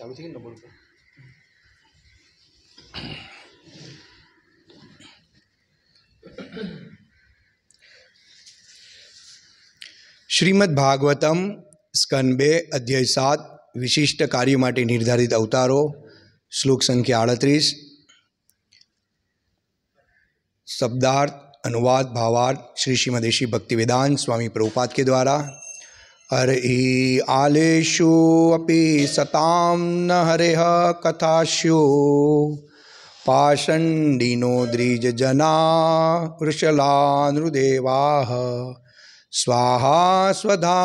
चालू थी नब्बे रुपये श्रीमद्भागवतम स्कनबे अध्याय सात विशिष्ट कार्य माटे निर्धारित अवतारो श्लोक संख्या अड़तरीस शब्दार्थ अनुवाद भावार्थ श्री श्रीमदेशी भक्ति वेदांत स्वामी प्रभुपाद के द्वारा हरि आलेषु अपि सतां न हरिः कथास्यो पाषण्डिनो द्विजजना वृषलानृदेवाः स्वाहा स्वधा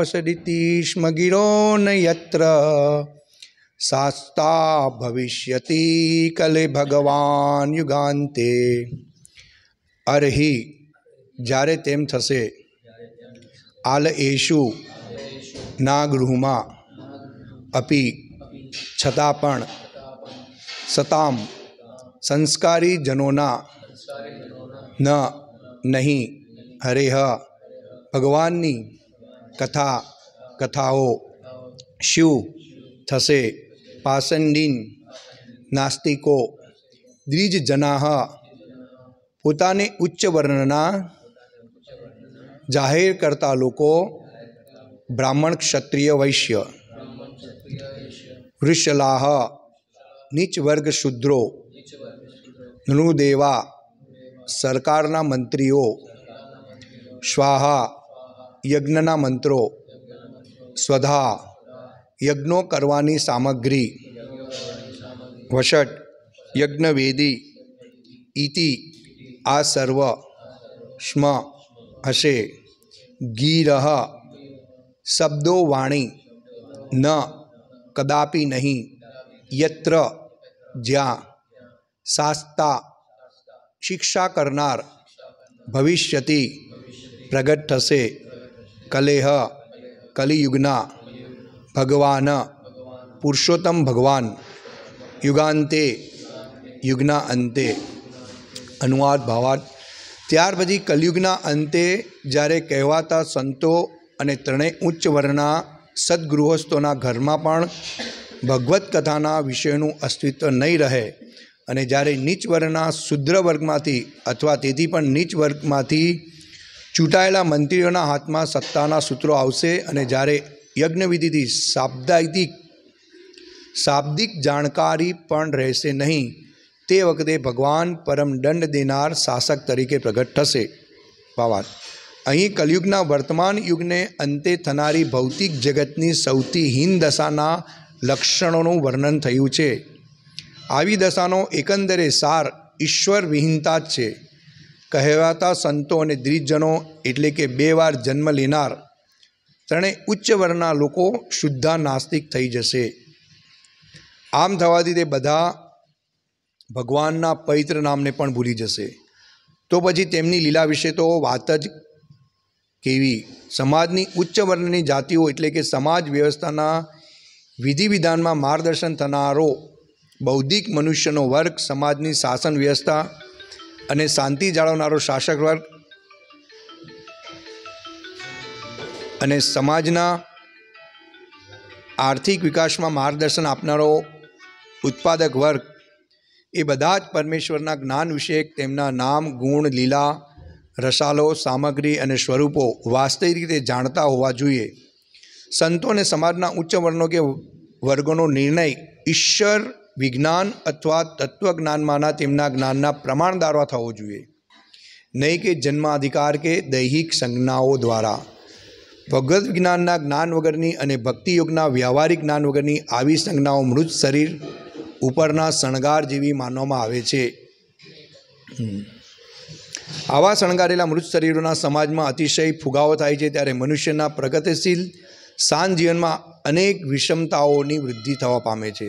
वसदिति स्म गिरो न यत्र सास्ता भविष्यति कले ભગવાન યુગાંતે અરહી જ્યારે તેમ થશે आल एशु नागृहमा अपि छतापण सताम संस्कारी जनोना न नहीं हरेह भगवानी कथा कथाओ शिव थसे पासंडीन नास्तिको द्विजना पोता ने उच्च वर्णना जाहिर करता लोको ब्राह्मण क्षत्रिय वैश्य वृषलाह नीच वर्ग शूद्रो नृदेवा सरकारना मंत्रीओ स्वाहा यज्ञना मंत्रो स्वधा यज्ञों करवानी सामग्री वषट यज्ञवेदी इति आ सर्व स्म हसे गिरह शब्दो वाणी न कदापि नहीं यत्र ज्या शास्ता शिक्षा करनार भविष्यति प्रगट कलेह कलियुगना भगवान पुरुषोत्तम भगवान युगांते युगना अंते अनुवाद भावार्थ ત્યાર પછી કલયુગના અંતે જ્યારે કહેવાતા સંતો અને ત્રણેય ઉચ્ચ વર્ણના સદગૃહસ્થોના ઘરમાં પણ ભગવત કથાના વિષયનું અસ્તિત્વ નહીં રહે અને જ્યારે નીચ વર્ગના શુદ્ર વર્ગમાંથી અથવા તેથી પણ નીચ વર્ગમાંથી ચૂંટાયેલા મંત્રીઓના હાથમાં સત્તાના સૂત્રો આવશે અને જ્યારે યજ્ઞવિધિથી શાબ્દાયિક શાબ્દિક જાણકારી પણ રહેશે નહીં તે વખતે ભગવાન પરમ દંડ દેનાર શાસક તરીકે પ્રગટ થશે ભાવાર્થ અહીં કલયુગના વર્તમાન યુગને અંતે થનારી ભૌતિક જગતની સૌથી હીન દશાના લક્ષણોનું વર્ણન થયું છે આવી દશાનો એકંદરે સાર ઈશ્વર વિહીનતા જ છે કહેવાતા સંતો અને દ્વિજનો એટલે કે બે વાર જન્મ લેનાર ત્રણેય ઉચ્ચ વર્ણના લોકો શુદ્ધા નાસ્તિક થઈ જશે આમ થવાથી તે બધા ભગવાનના પવિત્ર નામને પણ ભૂલી જશે તો પછી તેમની લીલા વિશે તો વાત જ કેવી સમાજની ઉચ્ચ વર્ણની જાતિઓ એટલે કે સમાજ વ્યવસ્થાના વિધિવિધાનમાં માર્ગદર્શન થનારો બૌદ્ધિક મનુષ્યનો વર્ગ સમાજની શાસન વ્યવસ્થા અને શાંતિ જાળવનારો શાસક વર્ગ અને સમાજના આર્થિક વિકાસમાં માર્ગદર્શન આપનારો ઉત્પાદક વર્ગ એ બધા જ પરમેશ્વરના જ્ઞાન વિષયક તેમના નામ ગુણ લીલા રસાલો સામગ્રી અને સ્વરૂપો વાસ્તવિક રીતે જાણતા હોવા જોઈએ સંતોને સમાજના ઉચ્ચ વર્ણો કે વર્ગોનો નિર્ણય ઈશ્વર વિજ્ઞાન અથવા તત્વજ્ઞાનમાંના તેમના જ્ઞાનના પ્રમાણ પ્રમાણદારો થવો જોઈએ નહીં કે જન્માધિકાર કે દૈહિક સંજ્ઞાઓ દ્વારા ભગવદ્ વિજ્ઞાનના જ્ઞાન વગરની અને ભક્તિયોગના વ્યવહારિક જ્ઞાન વગરની આવી સંજ્ઞાઓ મૃત શરીર ઉપરના શણગાર જેવી માનવામાં આવે છે આવા શણગારેલા મૃત શરીરોના સમાજમાં અતિશય ફુગાવો થાય છે ત્યારે મનુષ્યના પ્રગતિશીલ શાન જીવનમાં અનેક વિષમતાઓની વૃદ્ધિ થવા પામે છે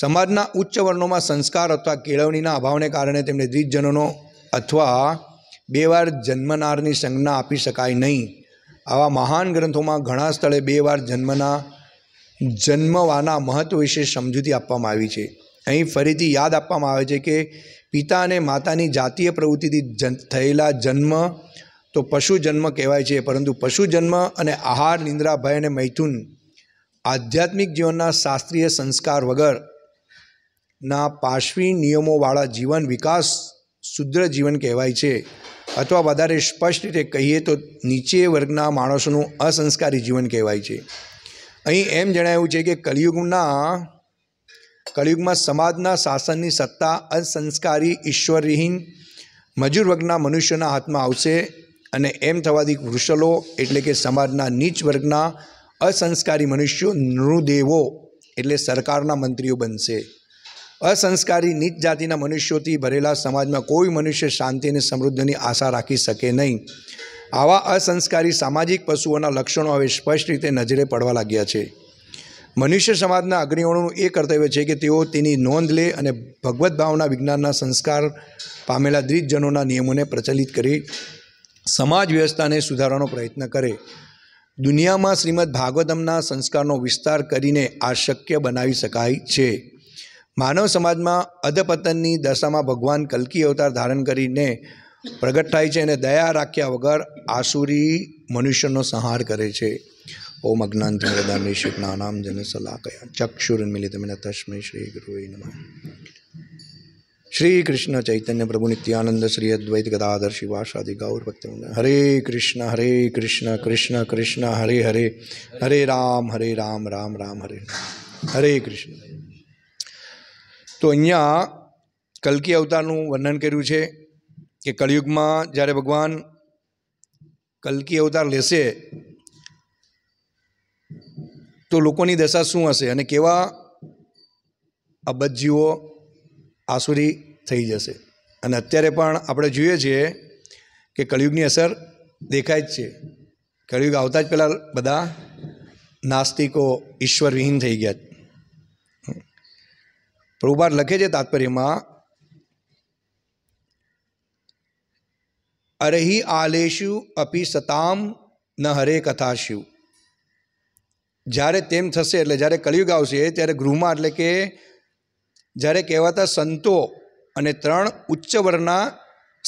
સમાજના ઉચ્ચ વર્ણોમાં સંસ્કાર અથવા કેળવણીના અભાવને કારણે તેમને દ્વિજનનો અથવા બે વાર જન્મનારની સંજ્ઞા આપી શકાય નહીં આવા મહાન ગ્રંથોમાં ઘણા સ્થળે બે વાર જન્મના જન્મવાના મહત્ત્વ વિશે સમજૂતી આપવામાં આવી છે અહીં ફરીથી યાદ આપવામાં આવે છે કે પિતા અને માતાની જાતીય પ્રવૃત્તિથી થયેલા જન્મ તો પશુ જન્મ કહેવાય છે પરંતુ પશુ જન્મ અને આહાર નિંદ્રા ભય અને મૈથુન આધ્યાત્મિક જીવનના શાસ્ત્રીય સંસ્કાર વગર ના પાશ્વી નિયમોવાળા જીવન વિકાસ શુદ્ર જીવન કહેવાય છે અથવા વધારે સ્પષ્ટ રીતે કહીએ તો નીચે વર્ગના માણસોનું અસંસ્કારી જીવન કહેવાય છે અહીં એમ જણાવ્યું છે કે કલિયુગના કલિયુગમાં સમાજના શાસનની સત્તા અસંસ્કારી ઈશ્વરહીન મજૂર વર્ગના મનુષ્યોના હાથમાં આવશે અને એમ થવાથી વૃષલો એટલે કે સમાજના નીચ વર્ગના અસંસ્કારી મનુષ્યો નૃદેવો એટલે સરકારના મંત્રીઓ બનશે અસંસ્કારી નીચ જાતિના મનુષ્યોથી ભરેલા સમાજમાં કોઈ મનુષ્ય શાંતિ અને સમૃદ્ધિની આશા રાખી શકે નહીં આવા અસંસ્કારી સામાજિક પશુઓના લક્ષણો હવે સ્પષ્ટ રીતે નજરે પડવા લાગ્યા છે મનુષ્ય સમાજના અગ્રણીઓનું એ કર્તવ્ય છે કે તેઓ તેની નોંધ લે અને ભગવદ્ ભાવના વિજ્ઞાનના સંસ્કાર પામેલા દ્વિજજનોના નિયમોને પ્રચલિત કરી સમાજ વ્યવસ્થાને સુધારવાનો પ્રયત્ન કરે દુનિયામાં શ્રીમદ ભાગવતમના સંસ્કારનો વિસ્તાર કરીને આ શક્ય બનાવી શકાય છે માનવ સમાજમાં અધપતનની દશામાં ભગવાન કલ્કી અવતાર ધારણ કરીને પ્રગટ થાય છે અને દયા રાખ્યા વગર આસુરી મનુષ્યનો સંહાર કરે છે ઓમ અજ્ઞાન તિમદાન નિષેક નાનામ સલાહ કયા ચક્ષુર ચક્ષુર્મિલિત તમે તસ્મય શ્રી ગુરુએ શ્રી કૃષ્ણ ચૈતન્ય પ્રભુ નિત્યાનંદ શ્રી અદ્વૈત ગદાધર શિવાસાદિ ગૌર ભક્ત હરે કૃષ્ણ હરે કૃષ્ણ કૃષ્ણ કૃષ્ણ હરે હરે હરે રામ હરે રામ રામ રામ હરે હરે કૃષ્ણ તો અહીંયા કલકી અવતારનું વર્ણન કર્યું છે કે કળિયુગમાં જ્યારે ભગવાન કલકી અવતાર લેશે તો લોકોની દશા શું હશે અને કેવા અબજીઓ આસુરી થઈ જશે અને અત્યારે પણ આપણે જોઈએ છીએ કે કળિયુગની અસર દેખાય જ છે કળિયુગ આવતા જ પહેલાં બધા નાસ્તિકો ઈશ્વરવિહીન થઈ ગયા પ્રભુપાદ લખે છે તાત્પર્યમાં અરહી આલેશુ અપી સતામ ન હરે કથાશુ જ્યારે તેમ થશે એટલે જ્યારે કળિયુગ આવશે ત્યારે ગૃહમાં એટલે કે જ્યારે કહેવાતા સંતો અને ત્રણ ઉચ્ચ વર્ણના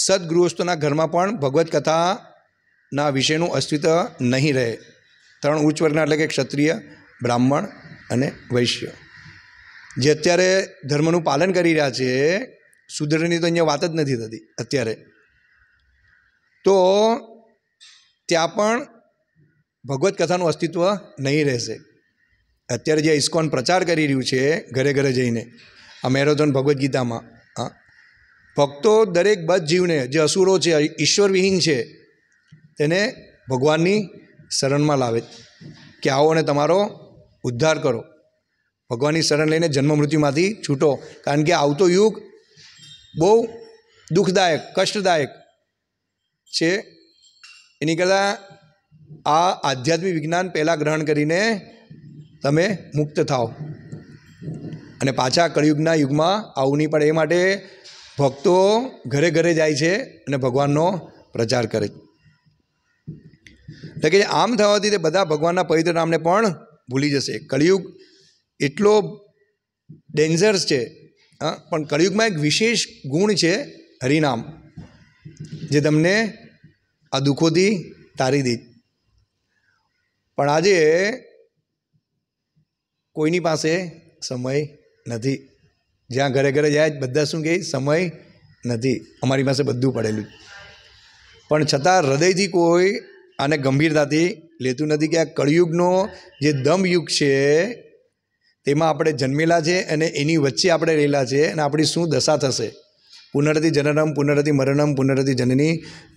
સદગૃહસ્થોના ઘરમાં પણ ભગવદ્ કથાના વિષયનું અસ્તિત્વ નહીં રહે ત્રણ ઉચ્ચ વર્ગના એટલે કે ક્ષત્રિય બ્રાહ્મણ અને વૈશ્ય જે અત્યારે ધર્મનું પાલન કરી રહ્યા છે સુધરની તો અહીંયા વાત જ નથી થતી અત્યારે તો ત્યાં પણ ભગવદ્ કથાનું અસ્તિત્વ નહીં રહેશે અત્યારે જે ઇસ્કોન પ્રચાર કરી રહ્યું છે ઘરે ઘરે જઈને આ મેરેથોન ભગવદ્ ગીતામાં હા ભક્તો દરેક બધ જીવને જે અસુરો છે ઈશ્વરવિહીન છે તેને ભગવાનની શરણમાં લાવે કે આવો અને તમારો ઉદ્ધાર કરો ભગવાનની શરણ લઈને જન્મ મૃત્યુમાંથી છૂટો કારણ કે આવતો યુગ બહુ દુઃખદાયક કષ્ટદાયક છે એની કરતાં આ આધ્યાત્મિક વિજ્ઞાન પહેલાં ગ્રહણ કરીને તમે મુક્ત થાઓ અને પાછા કળિયુગના યુગમાં આવું નહીં પડે એ માટે ભક્તો ઘરે ઘરે જાય છે અને ભગવાનનો પ્રચાર કરે છે એટલે કે આમ થવાથી તે બધા ભગવાનના પવિત્ર નામને પણ ભૂલી જશે કળિયુગ એટલો ડેન્જર્સ છે હા પણ કળિયુગમાં એક વિશેષ ગુણ છે હરિનામ જે તમને આ દુઃખોથી તારી દીધ પણ આજે કોઈની પાસે સમય નથી જ્યાં ઘરે ઘરે જાય બધા શું કહે સમય નથી અમારી પાસે બધું પડેલું પણ છતાં હૃદયથી કોઈ આને ગંભીરતાથી લેતું નથી કે આ કળિયુગનો જે દમયુગ છે તેમાં આપણે જન્મેલા છે અને એની વચ્ચે આપણે રહેલા છે અને આપણી શું દશા થશે પુનરતિ જનનમ પુનરતિ મરણમ પુનરતિ જનની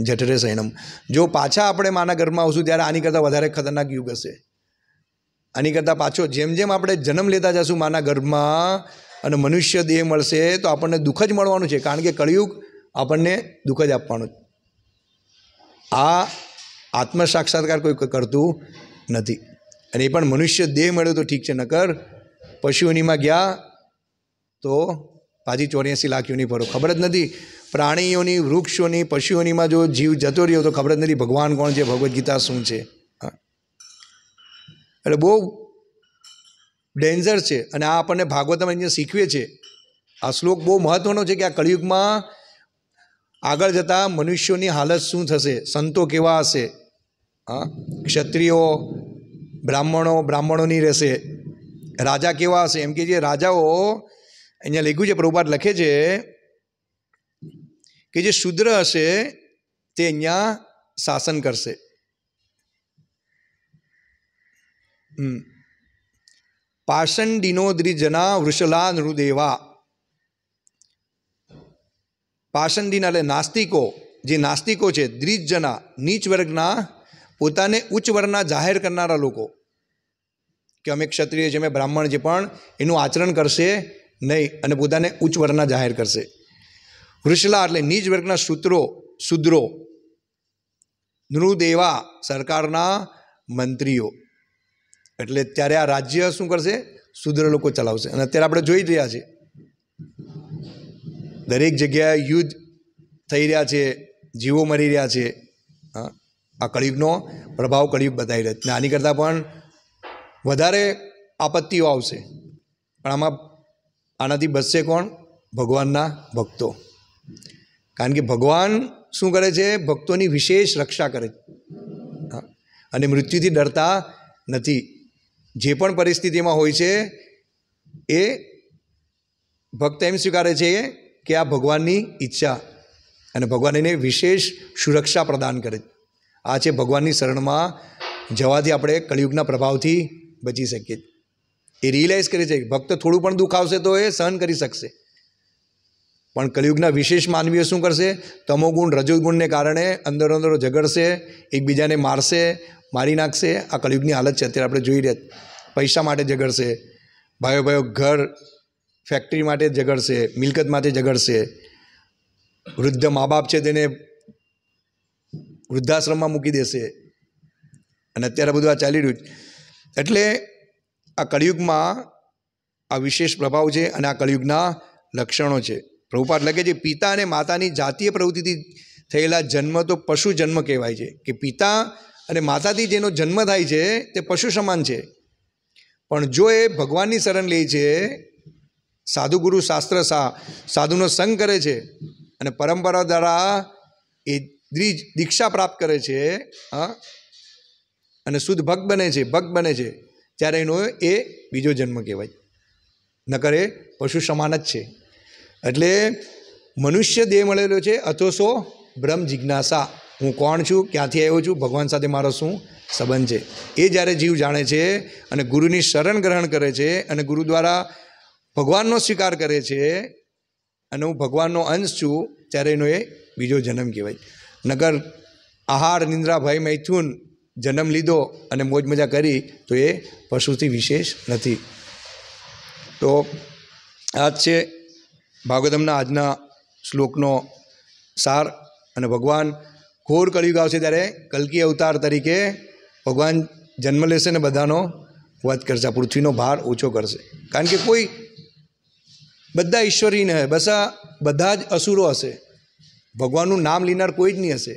જઠરે સૈનમ જો પાછા આપણે માના ઘરમાં આવશું ત્યારે આની કરતાં વધારે ખતરનાક યુગ હશે આની કરતાં પાછો જેમ જેમ આપણે જન્મ લેતા જશું માના ઘરમાં અને મનુષ્ય દેહ મળશે તો આપણને દુઃખ જ મળવાનું છે કારણ કે કળિયુગ આપણને દુઃખ જ આપવાનું આ આત્મ સાક્ષાત્કાર કોઈ કરતું નથી અને એ પણ મનુષ્ય દેહ મળ્યો તો ઠીક છે નકર પશુઓનીમાં ગયા તો પાછી ચોર્યાસી લાખ યોની ખબર જ નથી પ્રાણીઓની વૃક્ષોની પશુઓનીમાં જો જીવ જતો રહ્યો તો ખબર જ નથી ભગવાન કોણ છે ભગવદ્ ગીતા શું છે એટલે બહુ ડેન્જર છે અને આ આપણને ભાગવતમાં અહીંયા શીખવે છે આ શ્લોક બહુ મહત્ત્વનો છે કે આ કળિયુગમાં આગળ જતાં મનુષ્યોની હાલત શું થશે સંતો કેવા હશે હા ક્ષત્રિયો બ્રાહ્મણો બ્રાહ્મણોની રહેશે રાજા કેવા હશે એમ કે જે રાજાઓ અહીંયા લખ્યું છે પ્રભુપાદ લખે છે કે જે શુદ્ર હશે તે અહીંયા શાસન કરશે પાષણ દિનોદ્રી જના વૃષલા નૃદેવા પાષણ એટલે નાસ્તિકો જે નાસ્તિકો છે દ્રિજના નીચ વર્ગના પોતાને ઉચ્ચ વર્ગના જાહેર કરનારા લોકો કે અમે ક્ષત્રિય છે અમે બ્રાહ્મણ છે પણ એનું આચરણ કરશે નહીં અને પોતાને ઉચ્ચ વર્ગના જાહેર કરશે વૃષલા એટલે નીચ વર્ગના સૂત્રો શુદ્રો નૃદેવા સરકારના મંત્રીઓ એટલે ત્યારે આ રાજ્ય શું કરશે શુદ્ર લોકો ચલાવશે અને અત્યારે આપણે જોઈ રહ્યા છે દરેક જગ્યાએ યુદ્ધ થઈ રહ્યા છે જીવો મરી રહ્યા છે આ કળિયુગનો પ્રભાવ કળિયુગ બતાવી રહ્યો છે આની કરતાં પણ વધારે આપત્તિઓ આવશે પણ આમાં આનાથી બચશે કોણ ભગવાનના ભક્તો કારણ કે ભગવાન શું કરે છે ભક્તોની વિશેષ રક્ષા કરે છે અને મૃત્યુથી ડરતા નથી જે પણ પરિસ્થિતિમાં હોય છે એ ભક્ત એમ સ્વીકારે છે કે આ ભગવાનની ઈચ્છા અને ભગવાન એને વિશેષ સુરક્ષા પ્રદાન કરે આ છે ભગવાનની શરણમાં જવાથી આપણે કળિયુગના પ્રભાવથી બચી શકીએ એ રિયલાઇઝ કરે છે ભક્ત થોડું પણ દુઃખ આવશે તો એ સહન કરી શકશે પણ કલયુગના વિશેષ માનવીઓ શું કરશે તમોગુણ રજોગુણને કારણે અંદરો અંદર ઝઘડશે એકબીજાને મારશે મારી નાખશે આ કલયુગની હાલત છે અત્યારે આપણે જોઈ રહ્યા પૈસા માટે ઝઘડશે ભાઈઓ ભાઈઓ ઘર ફેક્ટરી માટે ઝઘડશે મિલકત માટે ઝઘડશે વૃદ્ધ મા બાપ છે તેને વૃદ્ધાશ્રમમાં મૂકી દેશે અને અત્યારે બધું આ ચાલી રહ્યું એટલે આ કળિયુગમાં આ વિશેષ પ્રભાવ છે અને આ કળિયુગના લક્ષણો છે પ્રભુપાત લખે છે પિતા અને માતાની જાતીય પ્રવૃત્તિથી થયેલા જન્મ તો પશુ જન્મ કહેવાય છે કે પિતા અને માતાથી જેનો જન્મ થાય છે તે પશુ સમાન છે પણ જો એ ભગવાનની શરણ લે છે સાધુ ગુરુ શાસ્ત્ર સા સાધુનો સંગ કરે છે અને પરંપરા દ્વારા એ દીક્ષા પ્રાપ્ત કરે છે હા અને શુદ્ધ ભક્ત બને છે ભક્ત બને છે ત્યારે એનો એ બીજો જન્મ કહેવાય નકર એ પશુ સમાન જ છે એટલે મનુષ્ય દેહ મળેલો છે અથવા સો બ્રહ્મ જિજ્ઞાસા હું કોણ છું ક્યાંથી આવ્યો છું ભગવાન સાથે મારો શું સંબંધ છે એ જ્યારે જીવ જાણે છે અને ગુરુની શરણ ગ્રહણ કરે છે અને ગુરુ દ્વારા ભગવાનનો સ્વીકાર કરે છે અને હું ભગવાનનો અંશ છું ત્યારે એનો એ બીજો જન્મ કહેવાય નગર આહાર નિંદ્રા ભય મૈથુન જન્મ લીધો અને મોજ મજા કરી તો એ પશુથી વિશેષ નથી તો આ છે ભાગવતમના આજના શ્લોકનો સાર અને ભગવાન ઘોર કળિયુગ આવશે ત્યારે કલકી અવતાર તરીકે ભગવાન જન્મ લેશે ને બધાનો વધ કરશે પૃથ્વીનો ભાર ઓછો કરશે કારણ કે કોઈ બધા ઈશ્વરી ઈશ્વરીને બસા બધા જ અસુરો હશે ભગવાનનું નામ લેનાર કોઈ જ નહીં હશે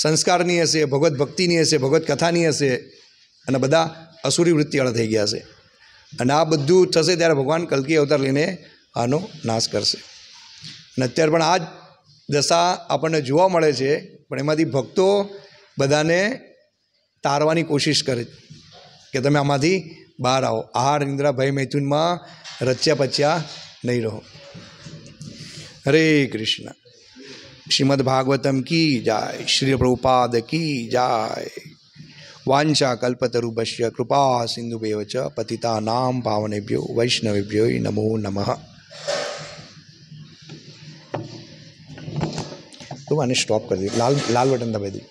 સંસ્કારની હશે ભગવત ભક્તિની હશે ભગવત કથાની હશે અને બધા અસુરી વૃત્તિવાળા થઈ ગયા છે અને આ બધું થશે ત્યારે ભગવાન કલકી અવતાર લઈને આનો નાશ કરશે અને અત્યારે પણ આ જ દશા આપણને જોવા મળે છે પણ એમાંથી ભક્તો બધાને તારવાની કોશિશ કરે કે તમે આમાંથી બહાર આવો આહાર નિંદ્રા ભય મૈથુનમાં રચ્યા પચ્યા નહીં રહો હરે કૃષ્ણ श्रीमद् भागवतम की जाय श्री प्रभुपाद की जाय वांछा कल्पतरुभ्य कृपा सिंधु च पतिता नाम पावनेभ्यो वैष्णवेभ्यो नमो नमः तो मैंने स्टॉप कर दिया लाल लाल बटन दबा दी